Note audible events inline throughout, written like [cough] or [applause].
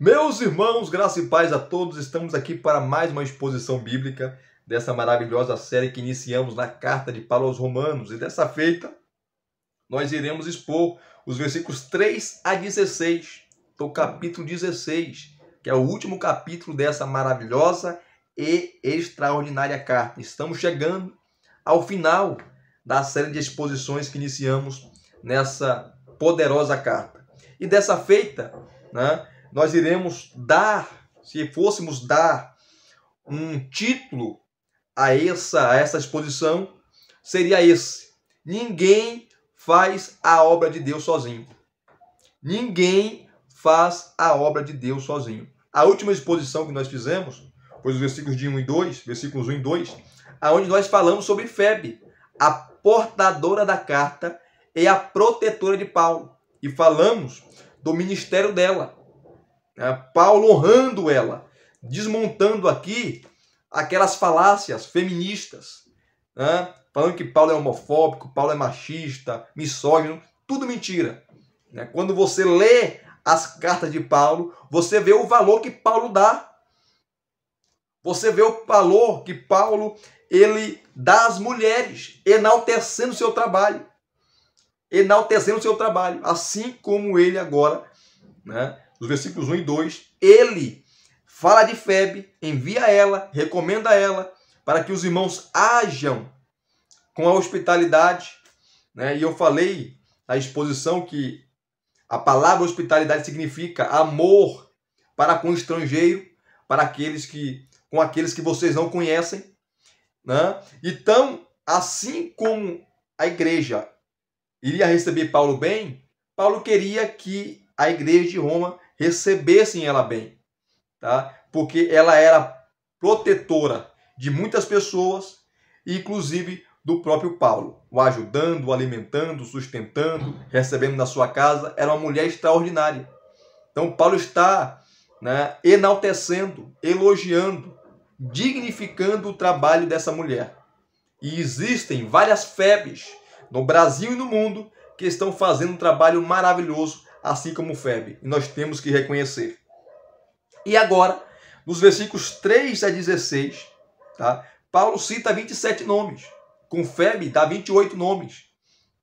Meus irmãos, graça e paz a todos, estamos aqui para mais uma exposição bíblica dessa maravilhosa série que iniciamos na carta de Paulo aos Romanos. E dessa feita, nós iremos expor os versículos 3 a 16 do então, capítulo 16, que é o último capítulo dessa maravilhosa e extraordinária carta. Estamos chegando ao final da série de exposições que iniciamos nessa poderosa carta. E dessa feita, né? nós iremos dar, se fôssemos dar um título a essa, a essa exposição, seria esse: Ninguém faz a obra de Deus sozinho. Ninguém faz a obra de Deus sozinho. A última exposição que nós fizemos foi os versículos de 1 e 2, versículos 1 e 2, aonde nós falamos sobre Febe, a portadora da carta e a protetora de Paulo. E falamos do ministério dela, é, Paulo honrando ela, desmontando aqui aquelas falácias feministas, né? falando que Paulo é homofóbico, Paulo é machista, misógino, tudo mentira. Né? Quando você lê as cartas de Paulo, você vê o valor que Paulo dá. Você vê o valor que Paulo ele dá às mulheres, enaltecendo o seu trabalho. Enaltecendo o seu trabalho, assim como ele agora, né? dos versículos 1 e 2, ele fala de Febe, envia ela, recomenda ela, para que os irmãos hajam com a hospitalidade. Né? E eu falei na exposição que a palavra hospitalidade significa amor para com o estrangeiro, para aqueles que com aqueles que vocês não conhecem, né? Então, assim como a igreja iria receber Paulo bem, Paulo queria que a igreja de Roma recebessem ela bem, tá? Porque ela era protetora de muitas pessoas, inclusive do próprio Paulo, o ajudando, o alimentando, sustentando, recebendo na sua casa, era uma mulher extraordinária. Então Paulo está né, enaltecendo, elogiando, dignificando o trabalho dessa mulher. E existem várias febres no Brasil e no mundo que estão fazendo um trabalho maravilhoso assim como o FEB. E nós temos que reconhecer. E agora, nos versículos 3 a 16, tá? Paulo cita 27 nomes. Com FEB dá 28 nomes.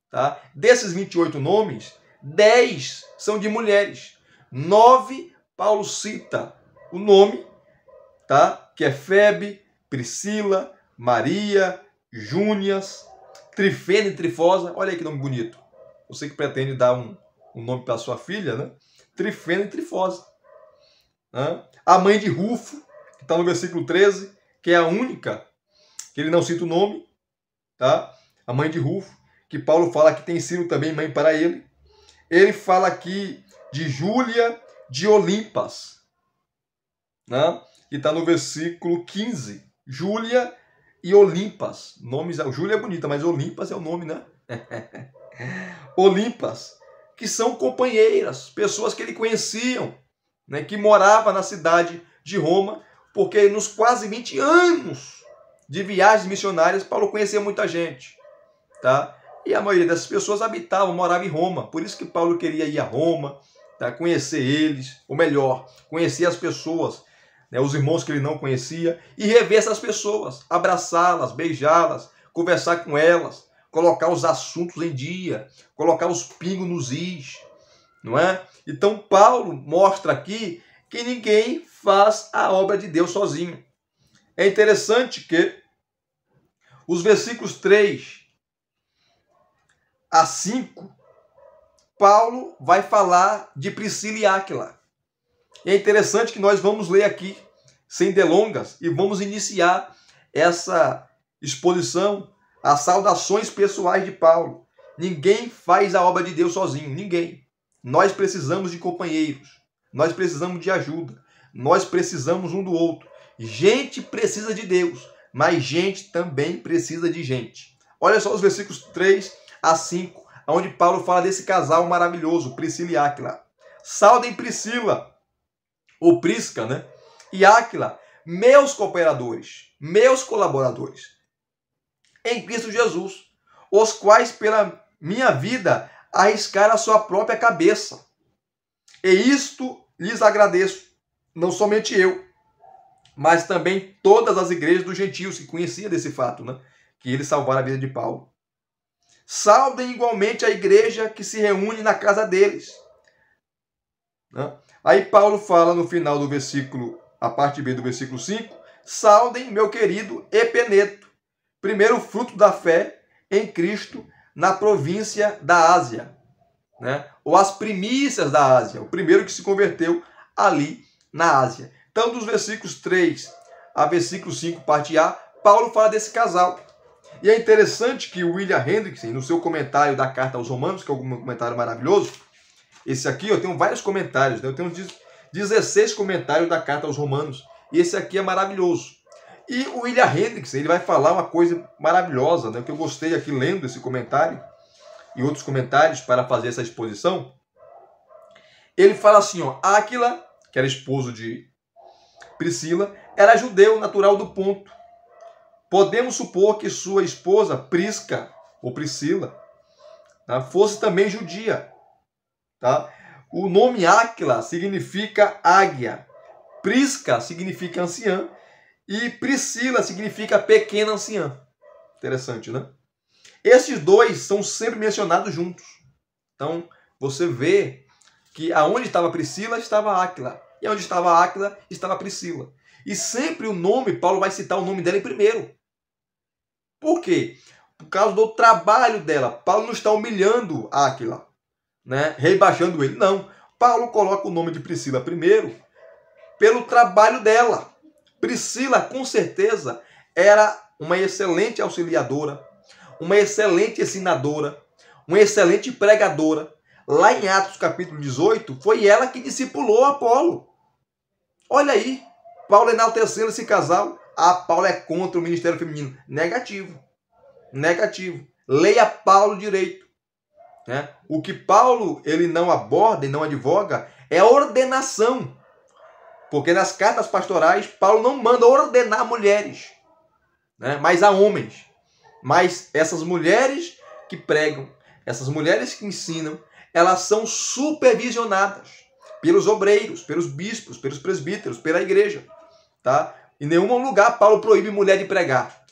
Tá? Desses 28 nomes, 10 são de mulheres. 9, Paulo cita o nome, tá? que é Febe, Priscila, Maria, Júnias, Trifene e Trifosa. Olha aí que nome bonito. Você que pretende dar um, o nome para sua filha, né? Trifena e Trifosa. Né? A mãe de Rufo, que está no versículo 13, que é a única, que ele não cita o nome, tá? A mãe de Rufo, que Paulo fala que tem sido também mãe para ele. Ele fala aqui de Júlia de Olimpas, né? que está no versículo 15. Júlia e Olimpas. Nomes, Júlia é bonita, mas Olimpas é o nome, né? [laughs] Olimpas, que são companheiras, pessoas que ele conheciam, né, que morava na cidade de Roma, porque nos quase 20 anos de viagens missionárias, Paulo conhecia muita gente, tá? E a maioria dessas pessoas habitava, morava em Roma, por isso que Paulo queria ir a Roma, tá? conhecer eles, ou melhor, conhecer as pessoas, né, os irmãos que ele não conhecia, e rever essas pessoas, abraçá-las, beijá-las, conversar com elas, colocar os assuntos em dia, colocar os pingos nos is, não é? Então Paulo mostra aqui que ninguém faz a obra de Deus sozinho. É interessante que os versículos 3 a 5, Paulo vai falar de Priscila e Áquila. é interessante que nós vamos ler aqui, sem delongas, e vamos iniciar essa exposição as saudações pessoais de Paulo. Ninguém faz a obra de Deus sozinho, ninguém. Nós precisamos de companheiros, nós precisamos de ajuda, nós precisamos um do outro. Gente precisa de Deus, mas gente também precisa de gente. Olha só os versículos 3 a 5, onde Paulo fala desse casal maravilhoso, Priscila e Áquila. Saudem Priscila, ou Prisca, né? E Áquila, meus cooperadores, meus colaboradores em Cristo Jesus, os quais pela minha vida arriscaram a sua própria cabeça. E isto lhes agradeço, não somente eu, mas também todas as igrejas dos gentios que conhecia desse fato, né? que eles salvaram a vida de Paulo. Saudem igualmente a igreja que se reúne na casa deles. Né? Aí Paulo fala no final do versículo, a parte B do versículo 5, saudem meu querido Epeneto, primeiro fruto da fé em Cristo na província da Ásia, né? ou as primícias da Ásia, o primeiro que se converteu ali na Ásia. Então, dos versículos 3 a versículo 5, parte A, Paulo fala desse casal. E é interessante que William Hendrickson, no seu comentário da carta aos Romanos, que é um comentário maravilhoso, esse aqui, eu tenho vários comentários, né? eu tenho 16 comentários da carta aos Romanos, e esse aqui é maravilhoso. E o William Hendricks, ele vai falar uma coisa maravilhosa, né, que eu gostei aqui lendo esse comentário e outros comentários para fazer essa exposição. Ele fala assim, ó, Aquila, que era esposo de Priscila, era judeu natural do ponto. Podemos supor que sua esposa, Prisca, ou Priscila, tá, fosse também judia. Tá? O nome Aquila significa águia. Prisca significa anciã e Priscila significa pequena anciã. Interessante, né? Esses dois são sempre mencionados juntos. Então, você vê que aonde estava Priscila, estava Áquila. E onde estava Áquila, estava Priscila. E sempre o nome, Paulo vai citar o nome dela em primeiro. Por quê? Por causa do trabalho dela. Paulo não está humilhando Áquila, né? rebaixando ele. Não. Paulo coloca o nome de Priscila primeiro pelo trabalho dela. Priscila, com certeza, era uma excelente auxiliadora, uma excelente ensinadora, uma excelente pregadora. Lá em Atos capítulo 18, foi ela que discipulou Apolo. Olha aí, Paulo enaltecendo esse casal. Ah, Paulo é contra o ministério feminino. Negativo. Negativo. Leia Paulo direito. Né? O que Paulo ele não aborda e não advoga é a ordenação porque nas cartas pastorais, Paulo não manda ordenar mulheres, né? mas a homens. Mas essas mulheres que pregam, essas mulheres que ensinam, elas são supervisionadas pelos obreiros, pelos bispos, pelos presbíteros, pela igreja. Tá? Em nenhum lugar Paulo proíbe mulher de pregar.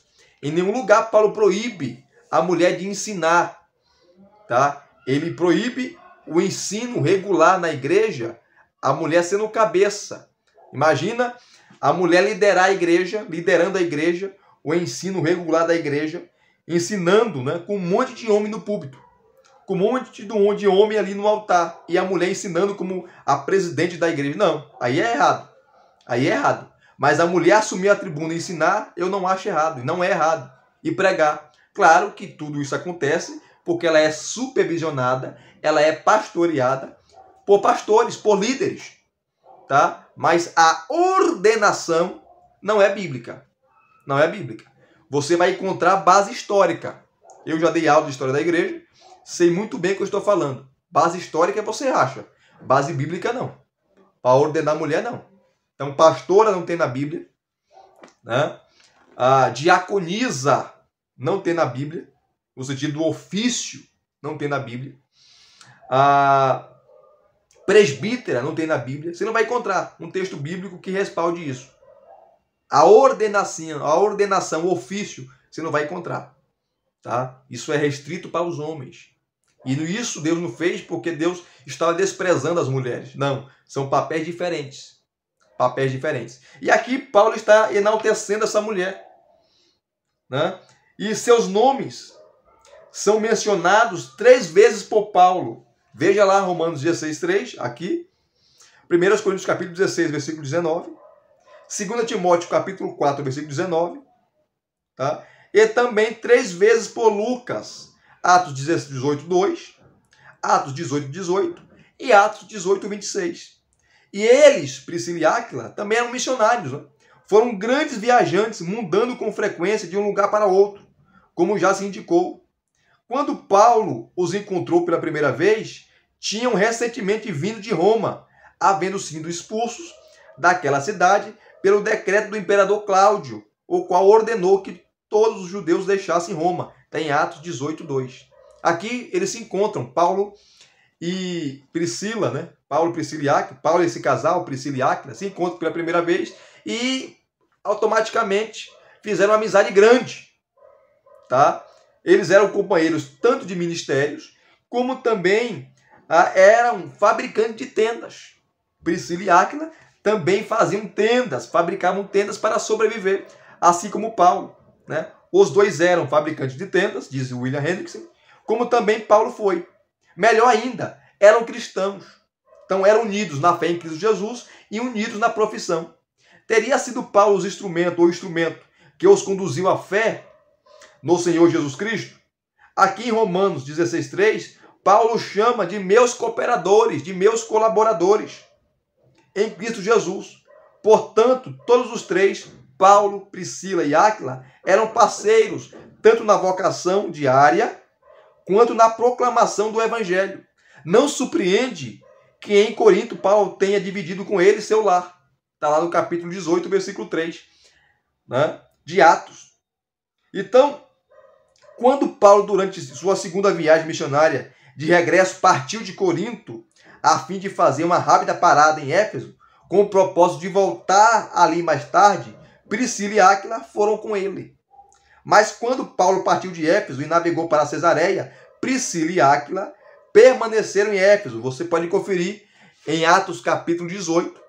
Em nenhum lugar Paulo proíbe a mulher de ensinar, tá? Ele proíbe o ensino regular na igreja, a mulher sendo cabeça, Imagina a mulher liderar a igreja, liderando a igreja, o ensino regular da igreja, ensinando né, com um monte de homem no púlpito, com um monte de homem ali no altar, e a mulher ensinando como a presidente da igreja. Não, aí é errado. Aí é errado. Mas a mulher assumir a tribuna e ensinar, eu não acho errado, não é errado. E pregar. Claro que tudo isso acontece porque ela é supervisionada, ela é pastoreada por pastores, por líderes, tá? mas a ordenação não é bíblica. Não é bíblica. Você vai encontrar base histórica. Eu já dei aula de história da igreja, sei muito bem o que eu estou falando. Base histórica é você acha, base bíblica não. Para ordenar mulher, não. Então, pastora não tem na Bíblia. Né? A diaconisa não tem na Bíblia. No sentido do ofício, não tem na Bíblia. A ah, Presbítera não tem na Bíblia. Você não vai encontrar um texto bíblico que respalde isso. A ordenação, a ordenação, o ofício, você não vai encontrar. Tá? Isso é restrito para os homens. E isso Deus não fez porque Deus estava desprezando as mulheres. Não, são papéis diferentes. Papéis diferentes. E aqui Paulo está enaltecendo essa mulher. Né? E seus nomes são mencionados três vezes por Paulo. Veja lá Romanos 16, 3, aqui. 1 Coríntios capítulo 16, versículo 19. 2 Timóteo capítulo 4, versículo 19. Tá? E também três vezes por Lucas. Atos 18, 2. Atos 18, 18. E Atos 18, 26. E eles, Priscila e Áquila, também eram missionários. Né? Foram grandes viajantes, mudando com frequência de um lugar para outro, como já se indicou quando Paulo os encontrou pela primeira vez, tinham recentemente vindo de Roma, havendo sido expulsos daquela cidade pelo decreto do imperador Cláudio, o qual ordenou que todos os judeus deixassem Roma. Está em Atos 18, 2. Aqui eles se encontram, Paulo e Priscila, né? Paulo e Priscila e Paulo e esse casal, Priscila e Acre, né? se encontram pela primeira vez e automaticamente fizeram uma amizade grande, tá? Eles eram companheiros tanto de ministérios, como também ah, eram fabricantes de tendas. Priscila e Áquila também faziam tendas, fabricavam tendas para sobreviver, assim como Paulo. Né? Os dois eram fabricantes de tendas, diz William Hendrickson, como também Paulo foi. Melhor ainda, eram cristãos. Então eram unidos na fé em Cristo Jesus e unidos na profissão. Teria sido Paulo o instrumento ou instrumento que os conduziu à fé no Senhor Jesus Cristo. Aqui em Romanos 16,3, Paulo chama de meus cooperadores, de meus colaboradores em Cristo Jesus. Portanto, todos os três, Paulo, Priscila e Áquila, eram parceiros, tanto na vocação diária quanto na proclamação do Evangelho. Não surpreende que em Corinto Paulo tenha dividido com ele seu lar. Está lá no capítulo 18, versículo 3 né, de Atos. Então, quando Paulo, durante sua segunda viagem missionária de regresso, partiu de Corinto a fim de fazer uma rápida parada em Éfeso, com o propósito de voltar ali mais tarde, Priscila e Áquila foram com ele. Mas quando Paulo partiu de Éfeso e navegou para Cesareia, Priscila e Áquila permaneceram em Éfeso. Você pode conferir em Atos capítulo 18,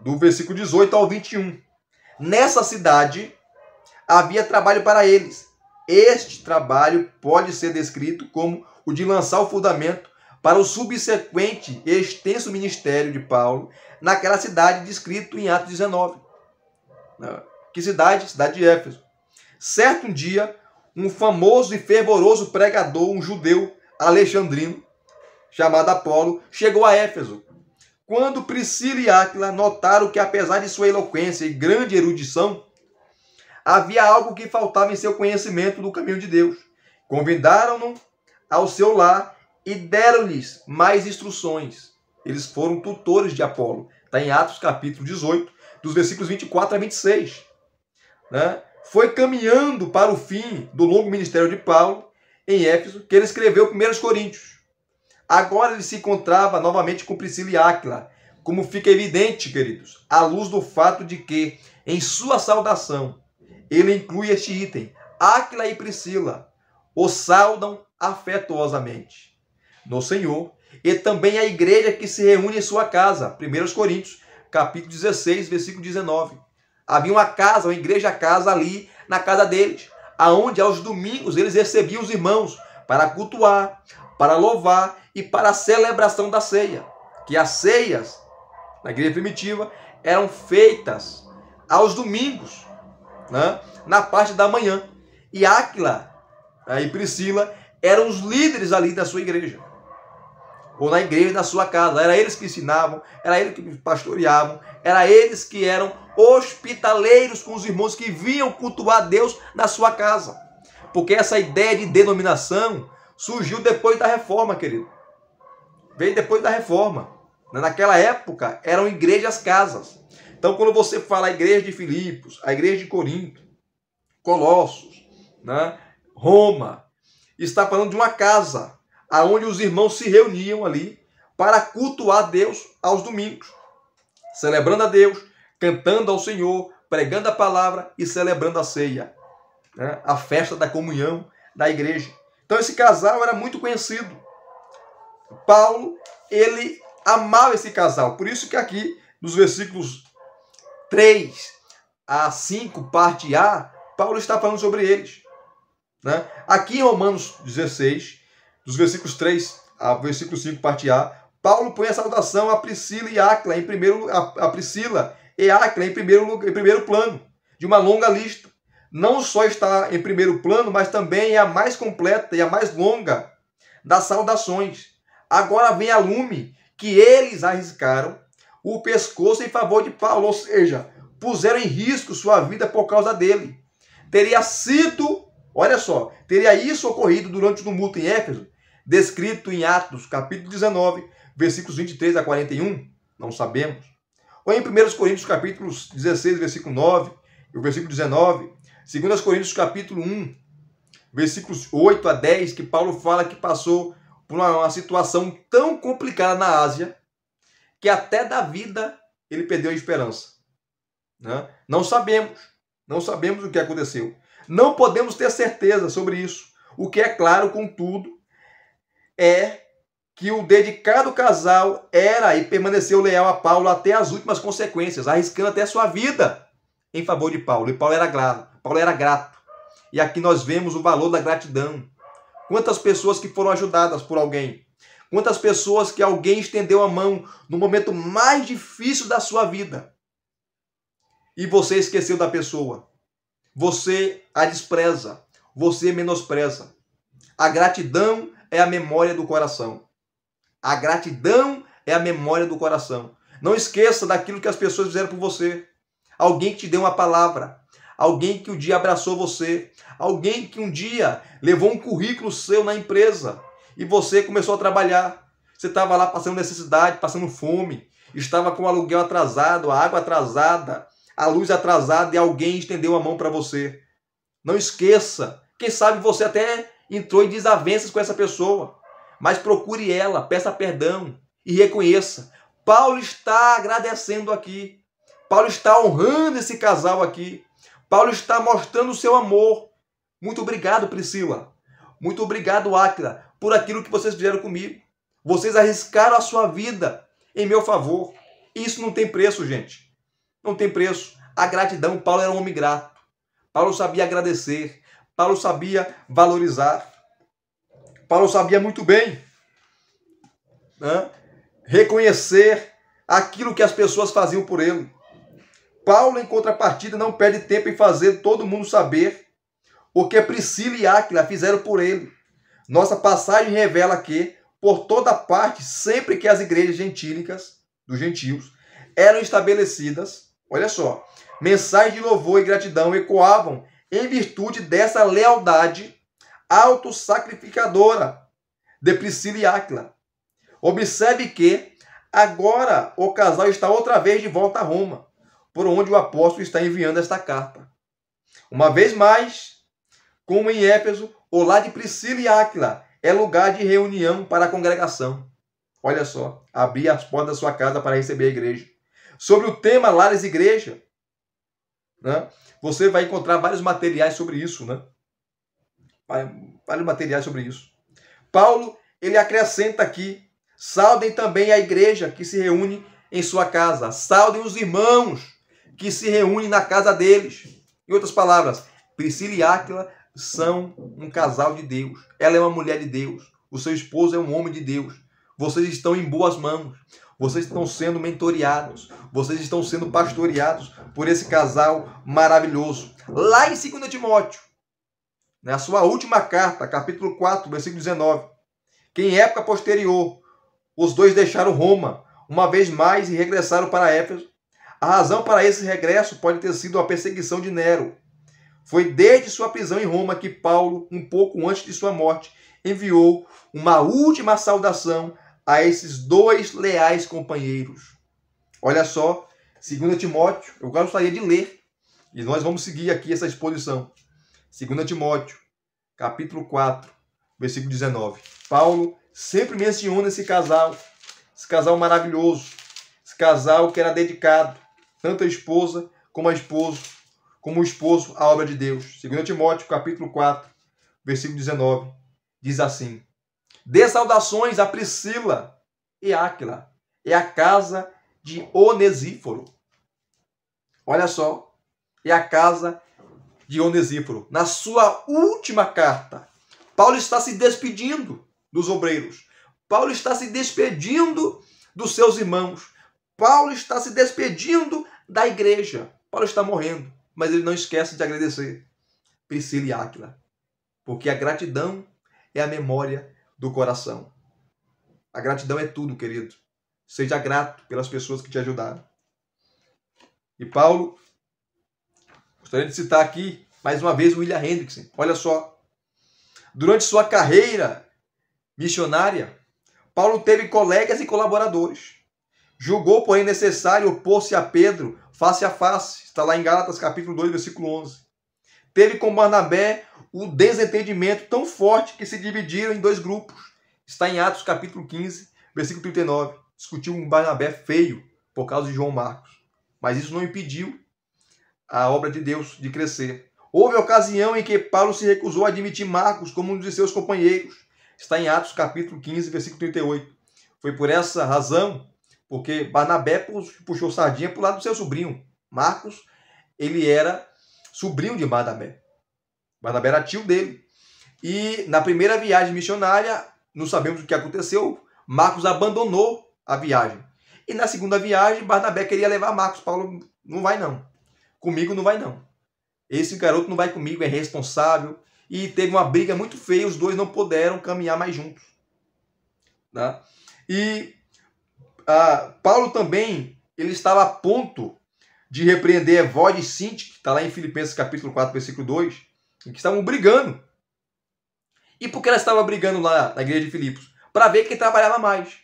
do versículo 18 ao 21. Nessa cidade havia trabalho para eles este trabalho pode ser descrito como o de lançar o fundamento para o subsequente e extenso ministério de Paulo naquela cidade descrito em Atos 19. Né? Que cidade? Cidade de Éfeso. Certo um dia, um famoso e fervoroso pregador, um judeu alexandrino, chamado Apolo, chegou a Éfeso. Quando Priscila e Áquila notaram que, apesar de sua eloquência e grande erudição, havia algo que faltava em seu conhecimento do caminho de Deus. Convidaram-no ao seu lar e deram-lhes mais instruções. Eles foram tutores de Apolo. Está em Atos capítulo 18, dos versículos 24 a 26. Né? Foi caminhando para o fim do longo ministério de Paulo em Éfeso que ele escreveu 1 Coríntios. Agora ele se encontrava novamente com Priscila e Áquila, como fica evidente, queridos, à luz do fato de que, em sua saudação, ele inclui este item. Áquila e Priscila o saudam afetuosamente no Senhor e também a igreja que se reúne em sua casa. 1 Coríntios, capítulo 16, versículo 19. Havia uma casa, uma igreja casa ali na casa deles, aonde aos domingos eles recebiam os irmãos para cultuar, para louvar e para a celebração da ceia. Que as ceias na igreja primitiva eram feitas aos domingos né, na parte da manhã. E Áquila né, e Priscila eram os líderes ali da sua igreja. Ou na igreja da sua casa. Era eles que ensinavam, era eles que pastoreavam, era eles que eram hospitaleiros com os irmãos que vinham cultuar Deus na sua casa. Porque essa ideia de denominação surgiu depois da reforma, querido. Veio depois da reforma. Naquela época eram igrejas casas. Então, quando você fala a igreja de Filipos, a igreja de Corinto, Colossos, né, Roma, está falando de uma casa aonde os irmãos se reuniam ali para cultuar Deus aos domingos, celebrando a Deus, cantando ao Senhor, pregando a palavra e celebrando a ceia, né, a festa da comunhão da igreja. Então esse casal era muito conhecido. Paulo, ele amava esse casal. Por isso que aqui nos versículos 3 a 5, parte A, Paulo está falando sobre eles. Né? Aqui em Romanos 16, dos versículos 3 a versículo 5, parte A, Paulo põe a saudação a Priscila e Acla em primeiro a, a Priscila e Acla em primeiro em primeiro plano de uma longa lista. Não só está em primeiro plano, mas também é a mais completa e a mais longa das saudações. Agora vem a lume que eles arriscaram o pescoço em favor de Paulo, ou seja, puseram em risco sua vida por causa dele. Teria sido, olha só, teria isso ocorrido durante o tumulto em Éfeso, descrito em Atos, capítulo 19, versículos 23 a 41, não sabemos. Ou em 1 Coríntios, capítulo 16, versículo 9, e o versículo 19, 2 Coríntios, capítulo 1, versículos 8 a 10, que Paulo fala que passou por uma situação tão complicada na Ásia, que até da vida ele perdeu a esperança. Né? Não sabemos. Não sabemos o que aconteceu. Não podemos ter certeza sobre isso. O que é claro, contudo, é que o dedicado casal era e permaneceu leal a Paulo até as últimas consequências, arriscando até sua vida em favor de Paulo. E Paulo era grato. Paulo era grato. E aqui nós vemos o valor da gratidão. Quantas pessoas que foram ajudadas por alguém Quantas pessoas que alguém estendeu a mão no momento mais difícil da sua vida e você esqueceu da pessoa. Você a despreza, você menospreza. A gratidão é a memória do coração. A gratidão é a memória do coração. Não esqueça daquilo que as pessoas fizeram por você. Alguém que te deu uma palavra, alguém que um dia abraçou você, alguém que um dia levou um currículo seu na empresa, e você começou a trabalhar. Você estava lá passando necessidade, passando fome, estava com o aluguel atrasado, a água atrasada, a luz atrasada e alguém estendeu a mão para você. Não esqueça. Quem sabe você até entrou em desavenças com essa pessoa, mas procure ela, peça perdão e reconheça. Paulo está agradecendo aqui. Paulo está honrando esse casal aqui. Paulo está mostrando o seu amor. Muito obrigado, Priscila. Muito obrigado, Áquila, por aquilo que vocês fizeram comigo. Vocês arriscaram a sua vida em meu favor. Isso não tem preço, gente. Não tem preço. A gratidão, Paulo era um homem grato. Paulo sabia agradecer. Paulo sabia valorizar. Paulo sabia muito bem né? reconhecer aquilo que as pessoas faziam por ele. Paulo, em contrapartida, não perde tempo em fazer todo mundo saber o que Priscila e Áquila fizeram por ele. Nossa passagem revela que, por toda parte, sempre que as igrejas gentílicas, dos gentios, eram estabelecidas, olha só, mensagens de louvor e gratidão ecoavam em virtude dessa lealdade autossacrificadora de Priscila e Áquila. Observe que agora o casal está outra vez de volta a Roma, por onde o apóstolo está enviando esta carta. Uma vez mais, como em Éfeso ou lá de Priscila e Áquila, é lugar de reunião para a congregação. Olha só, abrir as portas da sua casa para receber a igreja. Sobre o tema Lares Igreja, né? você vai encontrar vários materiais sobre isso, né? Vários materiais sobre isso. Paulo, ele acrescenta aqui, saudem também a igreja que se reúne em sua casa. Saudem os irmãos que se reúnem na casa deles. Em outras palavras, Priscila e Áquila são um casal de Deus. Ela é uma mulher de Deus. O seu esposo é um homem de Deus. Vocês estão em boas mãos. Vocês estão sendo mentoreados. Vocês estão sendo pastoreados por esse casal maravilhoso. Lá em 2 Timóteo, na sua última carta, capítulo 4, versículo 19, que em época posterior os dois deixaram Roma uma vez mais e regressaram para Éfeso. A razão para esse regresso pode ter sido a perseguição de Nero, foi desde sua prisão em Roma que Paulo, um pouco antes de sua morte, enviou uma última saudação a esses dois leais companheiros. Olha só, segundo Timóteo, eu gostaria de ler, e nós vamos seguir aqui essa exposição. Segundo Timóteo, capítulo 4, versículo 19. Paulo sempre menciona esse casal, esse casal maravilhoso, esse casal que era dedicado, tanto a esposa como a esposa como esposo à obra de Deus. 2 Timóteo, capítulo 4, versículo 19, diz assim: Dê saudações a Priscila e Áquila, é a casa de Onesíforo. Olha só, é a casa de Onesíforo. Na sua última carta, Paulo está se despedindo dos obreiros. Paulo está se despedindo dos seus irmãos. Paulo está se despedindo da igreja. Paulo está morrendo mas ele não esquece de agradecer Priscila e Áquila, porque a gratidão é a memória do coração. A gratidão é tudo, querido. Seja grato pelas pessoas que te ajudaram. E Paulo, gostaria de citar aqui mais uma vez o William Hendrickson. Olha só. Durante sua carreira missionária, Paulo teve colegas e colaboradores. Julgou, porém, necessário opor-se a Pedro, face a face. Está lá em Gálatas capítulo 2, versículo 11. Teve com Barnabé o um desentendimento tão forte que se dividiram em dois grupos. Está em Atos capítulo 15, versículo 39. Discutiu um Barnabé feio por causa de João Marcos. Mas isso não impediu a obra de Deus de crescer. Houve ocasião em que Paulo se recusou a admitir Marcos como um de seus companheiros. Está em Atos capítulo 15, versículo 38. Foi por essa razão porque Barnabé puxou sardinha para o lado do seu sobrinho. Marcos, ele era sobrinho de Barnabé. Barnabé era tio dele. E na primeira viagem missionária, não sabemos o que aconteceu, Marcos abandonou a viagem. E na segunda viagem, Barnabé queria levar Marcos. Paulo, não vai não. Comigo não vai não. Esse garoto não vai comigo, é responsável. E teve uma briga muito feia, os dois não puderam caminhar mais juntos. Tá? E ah, Paulo também ele estava a ponto de repreender Evode e Sinti, que está lá em Filipenses capítulo 4, versículo 2, que estavam brigando. E por que elas estavam brigando lá na igreja de Filipos? Para ver quem trabalhava mais.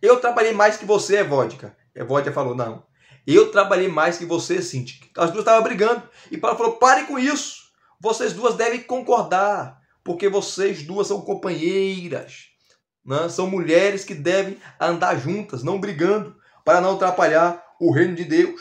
Eu trabalhei mais que você, Evódica. Evódia falou, não. Eu trabalhei mais que você, Sinti. As duas estavam brigando. E Paulo falou, pare com isso. Vocês duas devem concordar, porque vocês duas são companheiras. Né? São mulheres que devem andar juntas, não brigando, para não atrapalhar o reino de Deus.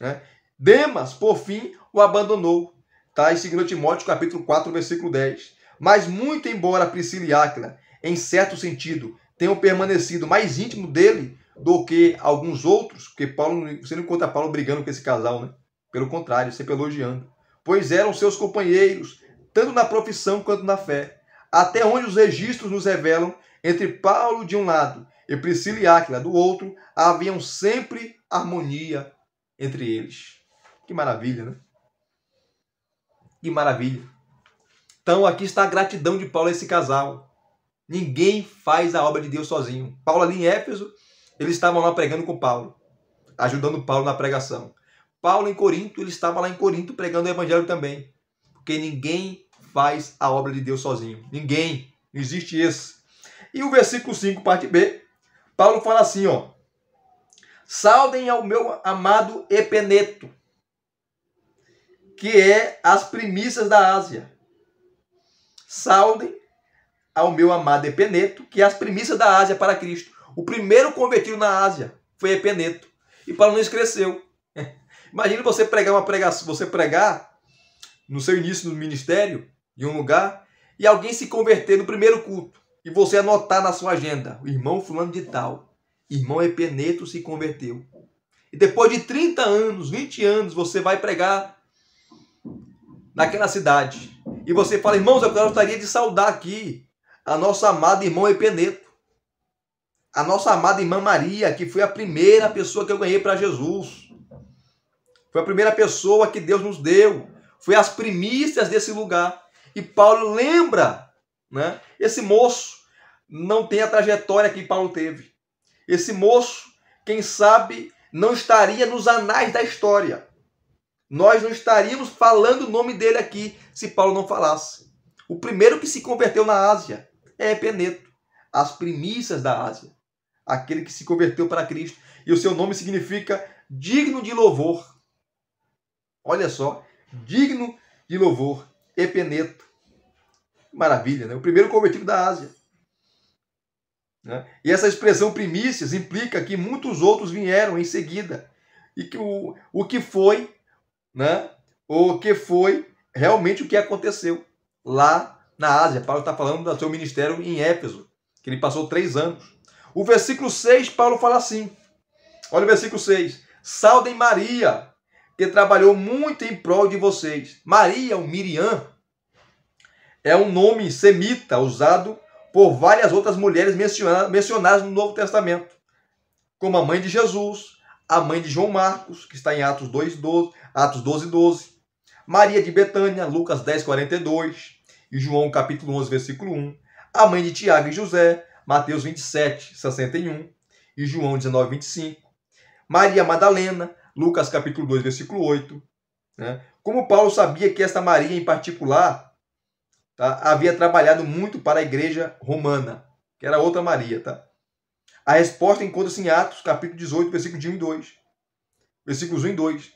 Né? Demas, por fim, o abandonou. Está em 2 Timóteo capítulo 4, versículo 10. Mas muito embora Priscila e Áquila, em certo sentido, tenham permanecido mais íntimo dele do que alguns outros, porque Paulo, você não encontra Paulo brigando com esse casal, né? Pelo contrário, sempre elogiando. Pois eram seus companheiros, tanto na profissão quanto na fé. Até onde os registros nos revelam entre Paulo de um lado e Priscila e Áquila do outro, haviam sempre harmonia entre eles. Que maravilha, né? Que maravilha. Então aqui está a gratidão de Paulo a esse casal. Ninguém faz a obra de Deus sozinho. Paulo ali em Éfeso, eles estavam lá pregando com Paulo, ajudando Paulo na pregação. Paulo em Corinto, ele estava lá em Corinto pregando o evangelho também. Porque ninguém faz a obra de Deus sozinho. Ninguém. Não existe esse. E o versículo 5, parte B, Paulo fala assim, ó. Saudem ao meu amado Epeneto, que é as primícias da Ásia. Saudem ao meu amado Epeneto, que é as primícias da Ásia para Cristo. O primeiro convertido na Ásia foi Epeneto. E Paulo não esqueceu. [laughs] Imagina você pregar uma pregação, você pregar no seu início no ministério, em um lugar, e alguém se converter no primeiro culto e você anotar na sua agenda, o irmão fulano de tal, irmão Epeneto se converteu. E depois de 30 anos, 20 anos, você vai pregar naquela cidade. E você fala, irmãos, eu gostaria de saudar aqui a nossa amada irmã Epeneto. A nossa amada irmã Maria, que foi a primeira pessoa que eu ganhei para Jesus. Foi a primeira pessoa que Deus nos deu. Foi as primícias desse lugar. E Paulo lembra né, esse moço não tem a trajetória que Paulo teve. Esse moço, quem sabe, não estaria nos anais da história. Nós não estaríamos falando o nome dele aqui se Paulo não falasse. O primeiro que se converteu na Ásia é Epeneto, as primícias da Ásia, aquele que se converteu para Cristo. E o seu nome significa digno de louvor. Olha só, digno de louvor, Epeneto. Maravilha, né? O primeiro convertido da Ásia. Né? E essa expressão primícias implica que muitos outros vieram em seguida. E que o, o que foi, né? o que foi realmente o que aconteceu lá na Ásia. Paulo está falando do seu ministério em Éfeso, que ele passou três anos. O versículo 6, Paulo fala assim: olha o versículo 6. Saudem Maria, que trabalhou muito em prol de vocês. Maria, o Miriam, é um nome semita usado por várias outras mulheres mencionadas no Novo Testamento, como a mãe de Jesus, a mãe de João Marcos, que está em Atos 2, 12, Atos 12, 12, Maria de Betânia, Lucas 10, 42, e João capítulo 11, versículo 1, a mãe de Tiago e José, Mateus 27, 61, e João 19, 25, Maria Madalena, Lucas capítulo 2, versículo 8. Né? Como Paulo sabia que esta Maria em particular tá? havia trabalhado muito para a igreja romana, que era outra Maria. Tá? A resposta encontra-se em Atos, capítulo 18, versículos 1 e 2. Versículos 1 e 2.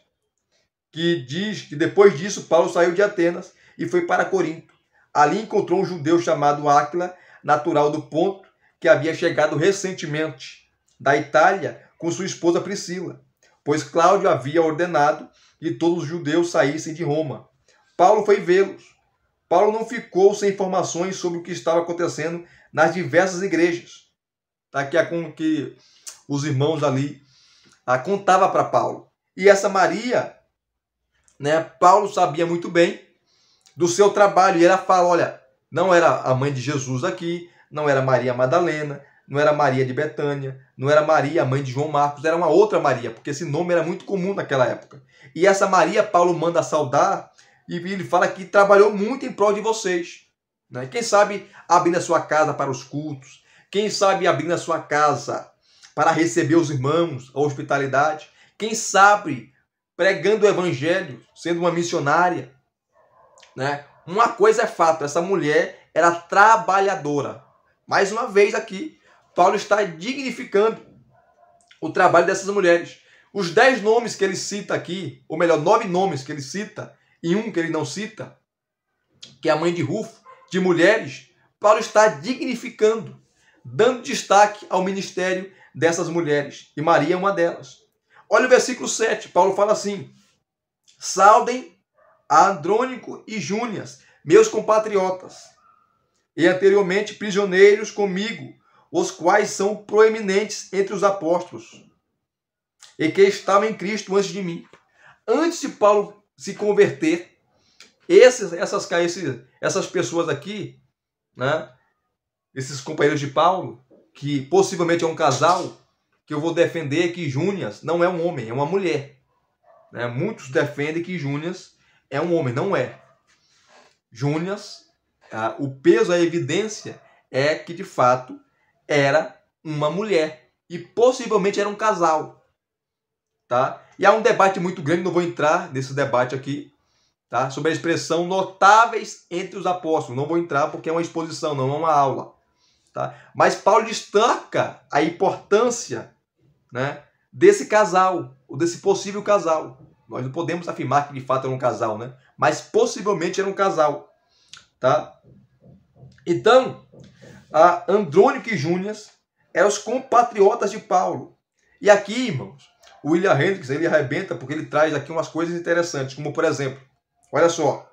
Que diz que depois disso Paulo saiu de Atenas e foi para Corinto. Ali encontrou um judeu chamado Áquila, natural do Ponto, que havia chegado recentemente da Itália com sua esposa Priscila, pois Cláudio havia ordenado que todos os judeus saíssem de Roma. Paulo foi vê-los Paulo não ficou sem informações sobre o que estava acontecendo nas diversas igrejas. Tá? Que é com que os irmãos ali ah, contava para Paulo. E essa Maria, né, Paulo sabia muito bem do seu trabalho. E ela fala: olha, não era a mãe de Jesus aqui, não era Maria Madalena, não era Maria de Betânia, não era Maria, a mãe de João Marcos, era uma outra Maria, porque esse nome era muito comum naquela época. E essa Maria, Paulo manda saudar e ele fala que trabalhou muito em prol de vocês. Né? Quem sabe abrindo a sua casa para os cultos, quem sabe abrindo a sua casa para receber os irmãos, a hospitalidade, quem sabe pregando o evangelho, sendo uma missionária. Né? Uma coisa é fato, essa mulher era trabalhadora. Mais uma vez aqui, Paulo está dignificando o trabalho dessas mulheres. Os dez nomes que ele cita aqui, ou melhor, nove nomes que ele cita, e um que ele não cita, que é a mãe de Rufo, de mulheres, Paulo está dignificando, dando destaque ao ministério dessas mulheres, e Maria é uma delas. Olha o versículo 7, Paulo fala assim: Saudem a Andrônico e Júnias, meus compatriotas, e anteriormente prisioneiros comigo, os quais são proeminentes entre os apóstolos, e que estavam em Cristo antes de mim. Antes de Paulo se converter. Esses, essas, esses, essas pessoas aqui, né, esses companheiros de Paulo, que possivelmente é um casal, que eu vou defender que Júnias não é um homem, é uma mulher. Né? Muitos defendem que Júnias é um homem, não é. Júnias, ah, o peso, a evidência é que de fato era uma mulher e possivelmente era um casal, tá? E há um debate muito grande, não vou entrar nesse debate aqui, tá? sobre a expressão notáveis entre os apóstolos. Não vou entrar porque é uma exposição, não é uma aula. Tá? Mas Paulo destaca a importância né, desse casal, ou desse possível casal. Nós não podemos afirmar que de fato era um casal, né? mas possivelmente era um casal. Tá? Então, a Andrônico e Júnias eram é os compatriotas de Paulo. E aqui, irmãos, o William Hendricks ele arrebenta porque ele traz aqui umas coisas interessantes, como por exemplo, olha só,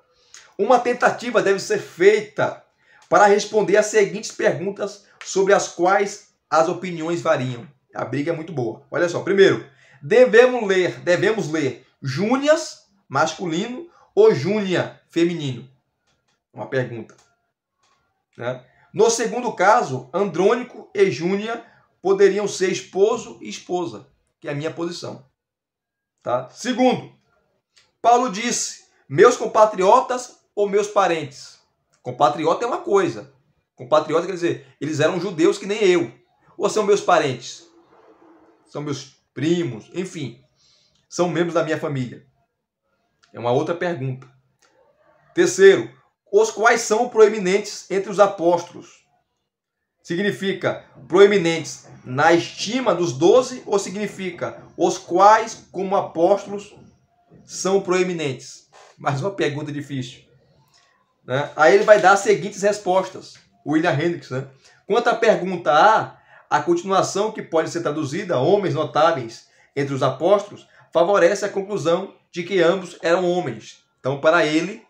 uma tentativa deve ser feita para responder as seguintes perguntas sobre as quais as opiniões variam. A briga é muito boa. Olha só, primeiro, devemos ler, devemos ler Júnias masculino ou Júnia feminino? Uma pergunta. Né? No segundo caso, Andrônico e Júnia poderiam ser esposo e esposa que é a minha posição. Tá? Segundo, Paulo disse: meus compatriotas ou meus parentes. Compatriota é uma coisa. Compatriota quer dizer, eles eram judeus que nem eu. Ou são meus parentes? São meus primos, enfim. São membros da minha família. É uma outra pergunta. Terceiro, os quais são proeminentes entre os apóstolos? Significa proeminentes na estima dos doze ou significa os quais, como apóstolos, são proeminentes? Mais uma pergunta difícil. Né? Aí ele vai dar as seguintes respostas. William Hendricks, né? Quanto à pergunta A, a continuação que pode ser traduzida homens notáveis entre os apóstolos favorece a conclusão de que ambos eram homens. Então, para ele,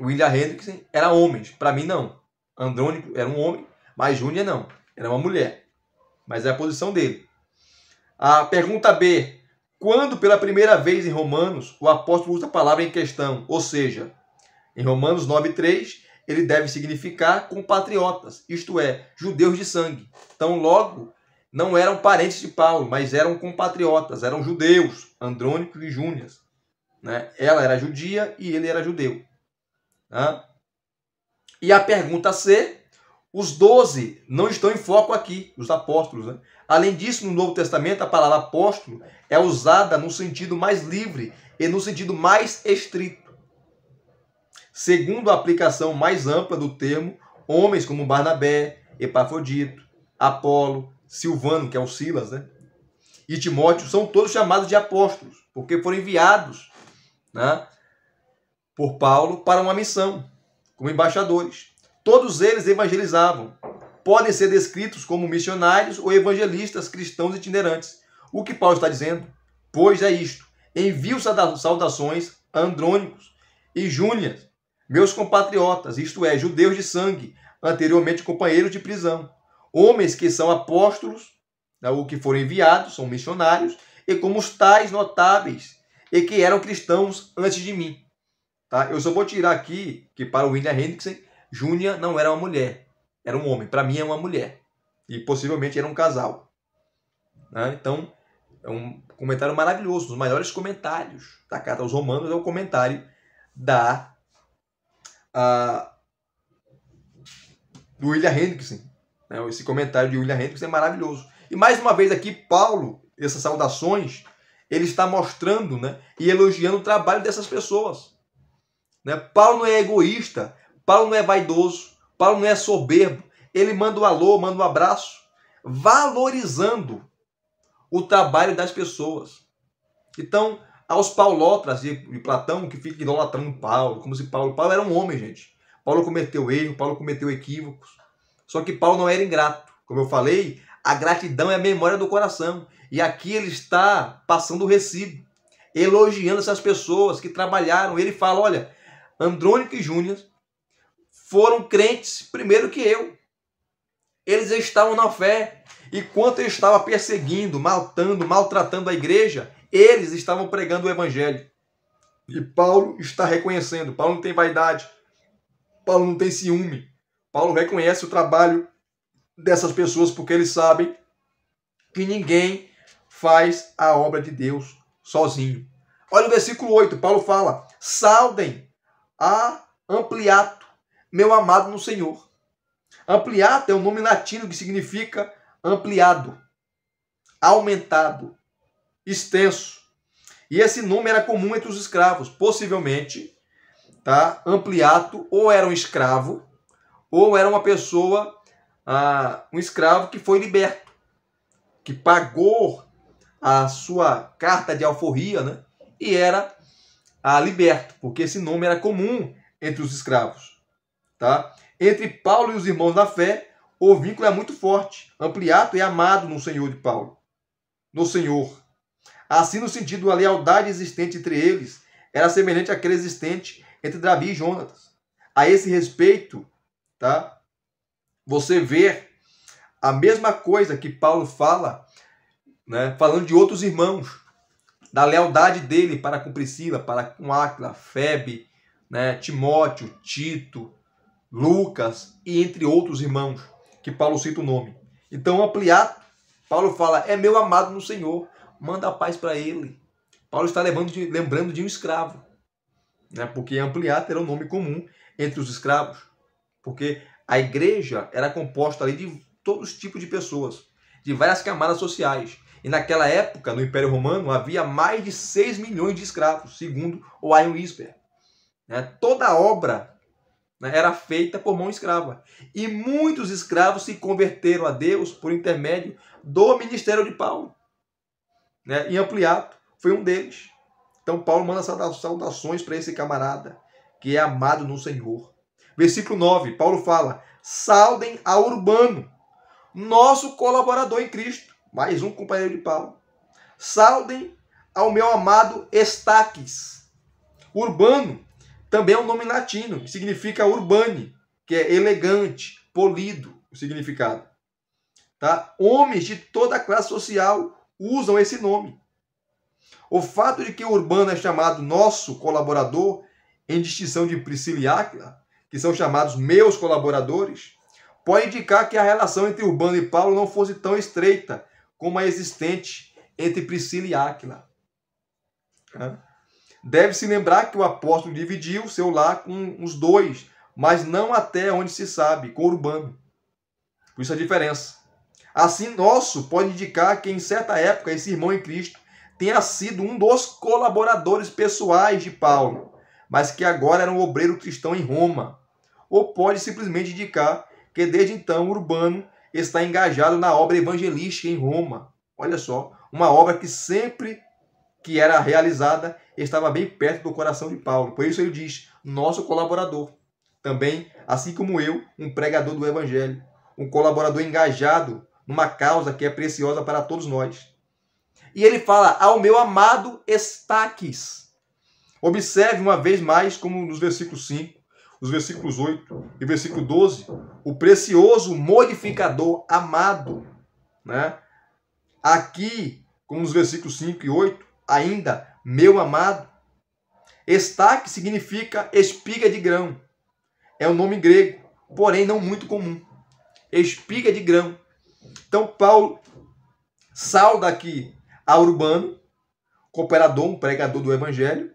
William Hendrickson era homem. Para mim, não. Andrônico era um homem, mas Júnior não, era uma mulher. Mas é a posição dele. A pergunta B. Quando pela primeira vez em Romanos o apóstolo usa a palavra em questão, ou seja, em Romanos 9,3, ele deve significar compatriotas, isto é, judeus de sangue. Então, logo, não eram parentes de Paulo, mas eram compatriotas, eram judeus, Andrônico e Júnias. Né? Ela era judia e ele era judeu. Né? E a pergunta C os doze não estão em foco aqui, os apóstolos. Né? Além disso, no Novo Testamento, a palavra apóstolo é usada no sentido mais livre e no sentido mais estrito. Segundo a aplicação mais ampla do termo, homens como Barnabé, Epafrodito, Apolo, Silvano, que é o Silas, né? e Timóteo são todos chamados de apóstolos, porque foram enviados né, por Paulo para uma missão, como embaixadores. Todos eles evangelizavam. Podem ser descritos como missionários ou evangelistas cristãos itinerantes. O que Paulo está dizendo? Pois é isto. Envio saudações a Andrônicos e Júnias, meus compatriotas, isto é, judeus de sangue, anteriormente companheiros de prisão, homens que são apóstolos, né, ou que foram enviados, são missionários, e como os tais notáveis, e que eram cristãos antes de mim. Tá? Eu só vou tirar aqui que para o William Hendrickson Júnia não era uma mulher, era um homem. Para mim é uma mulher. E possivelmente era um casal. Né? Então, é um comentário maravilhoso. Um dos maiores comentários da Carta aos Romanos é o comentário da a, do William Hendrickson. Né? Esse comentário de William Hendrickson é maravilhoso. E mais uma vez aqui, Paulo, essas saudações, ele está mostrando né, e elogiando o trabalho dessas pessoas. Né? Paulo não é egoísta. Paulo não é vaidoso, Paulo não é soberbo. Ele manda um alô, manda um abraço, valorizando o trabalho das pessoas. Então, aos paulotas e Platão, que fica idolatrando Paulo, como se Paulo... Paulo era um homem, gente. Paulo cometeu erro, Paulo cometeu equívocos. Só que Paulo não era ingrato. Como eu falei, a gratidão é a memória do coração. E aqui ele está passando o recibo, elogiando essas pessoas que trabalharam. Ele fala, olha, Andrônico e Júnior foram crentes primeiro que eu. Eles estavam na fé. E enquanto eu estava perseguindo, matando, maltratando a igreja, eles estavam pregando o evangelho. E Paulo está reconhecendo. Paulo não tem vaidade. Paulo não tem ciúme. Paulo reconhece o trabalho dessas pessoas porque eles sabem que ninguém faz a obra de Deus sozinho. Olha o versículo 8, Paulo fala: saudem a ampliar meu amado no Senhor. Ampliado é um nome latino que significa ampliado, aumentado, extenso. E esse nome era comum entre os escravos. Possivelmente, tá? Ampliato ou era um escravo, ou era uma pessoa, ah, um escravo que foi liberto, que pagou a sua carta de alforria, né? E era ah, liberto, porque esse nome era comum entre os escravos. Tá? Entre Paulo e os irmãos da fé, o vínculo é muito forte. ampliado e amado no Senhor de Paulo. No Senhor. Assim, no sentido, da lealdade existente entre eles era semelhante àquela existente entre Davi e Jonatas. A esse respeito, tá? Você vê a mesma coisa que Paulo fala, né, falando de outros irmãos, da lealdade dele para com Priscila, para com Áquila, Febe, né, Timóteo, Tito, Lucas e entre outros irmãos, que Paulo cita o nome. Então, ampliar, Paulo fala: é meu amado no Senhor, manda a paz para ele. Paulo está de, lembrando de um escravo, né? porque ampliar terá um nome comum entre os escravos, porque a igreja era composta ali de todos os tipos de pessoas, de várias camadas sociais. E naquela época, no Império Romano, havia mais de 6 milhões de escravos, segundo o Ion Isper. Né? Toda obra né, era feita por mão escrava. E muitos escravos se converteram a Deus por intermédio do ministério de Paulo. Né? E Ampliato foi um deles. Então Paulo manda saudações para esse camarada que é amado no Senhor. Versículo 9, Paulo fala: "Saudem a Urbano, nosso colaborador em Cristo, mais um companheiro de Paulo. Saudem ao meu amado Estaques. Urbano também é um nome latino, que significa urbane, que é elegante, polido, o significado. Tá? Homens de toda a classe social usam esse nome. O fato de que o urbano é chamado nosso colaborador, em distinção de Priscila e que são chamados meus colaboradores, pode indicar que a relação entre Urbano e Paulo não fosse tão estreita como a existente entre Priscila e Áquila. Tá? Deve-se lembrar que o apóstolo dividiu seu lar com os dois, mas não até onde se sabe, com Urbano. Por isso a diferença. Assim, nosso pode indicar que em certa época esse irmão em Cristo tenha sido um dos colaboradores pessoais de Paulo, mas que agora era um obreiro cristão em Roma. Ou pode simplesmente indicar que desde então Urbano está engajado na obra evangelística em Roma. Olha só, uma obra que sempre que era realizada estava bem perto do coração de Paulo. Por isso ele diz: nosso colaborador. Também, assim como eu, um pregador do Evangelho, um colaborador engajado numa causa que é preciosa para todos nós. E ele fala ao meu amado Estaques. Observe uma vez mais, como nos versículos 5, os versículos 8 e versículo 12, o precioso modificador amado. Né? Aqui, como nos versículos 5 e 8, ainda, meu amado. Estaque significa espiga de grão. É um nome grego, porém não muito comum. Espiga de grão. Então, Paulo sauda aqui a Urbano, cooperador, um pregador do evangelho,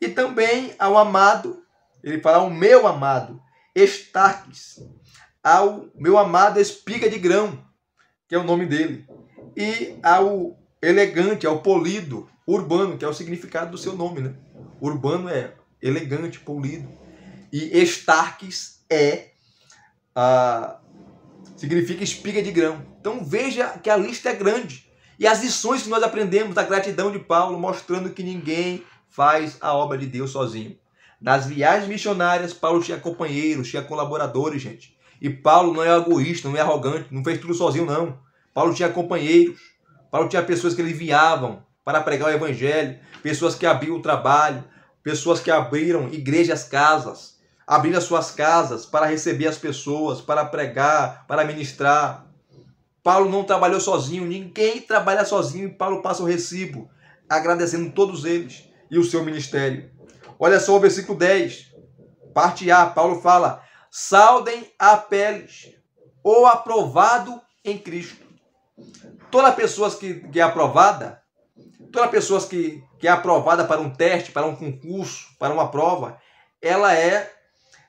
e também ao amado, ele fala o meu amado, Estaques, ao meu amado espiga de grão, que é o nome dele, e ao elegante, ao polido, urbano, que é o significado do seu nome, né? Urbano é elegante, polido. E Estarques é ah, significa espiga de grão. Então veja que a lista é grande. E as lições que nós aprendemos da gratidão de Paulo, mostrando que ninguém faz a obra de Deus sozinho. Nas viagens missionárias, Paulo tinha companheiros, tinha colaboradores, gente. E Paulo não é egoísta, não é arrogante, não fez tudo sozinho, não. Paulo tinha companheiros, Paulo tinha pessoas que ele enviavam, para pregar o evangelho, pessoas que abriram o trabalho, pessoas que abriram igrejas, casas, abriram as suas casas para receber as pessoas, para pregar, para ministrar. Paulo não trabalhou sozinho, ninguém trabalha sozinho e Paulo passa o recibo, agradecendo todos eles e o seu ministério. Olha só o versículo 10, parte A, Paulo fala: Saudem a peles, ou aprovado em Cristo. Toda pessoa que, que é aprovada toda então, pessoas que, que é aprovada para um teste, para um concurso, para uma prova, ela é